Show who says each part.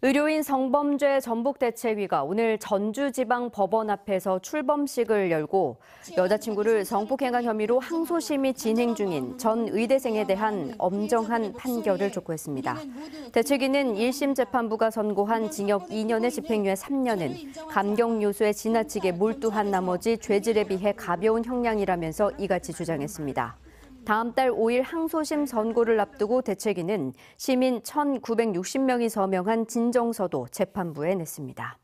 Speaker 1: 의료인 성범죄 전북대책위가 오늘 전주지방법원 앞에서 출범식을 열고 여자친구를 성폭행한 혐의로 항소심이 진행 중인 전 의대생에 대한 엄정한 판결을 촉구했습니다. 대책위는 1심 재판부가 선고한 징역 2년의 집행유예 3년은 감경 요소에 지나치게 몰두한 나머지 죄질에 비해 가벼운 형량이라면서 이같이 주장했습니다. 다음 달 5일 항소심 선고를 앞두고 대책위는 시민 1,960명이 서명한 진정서도 재판부에 냈습니다.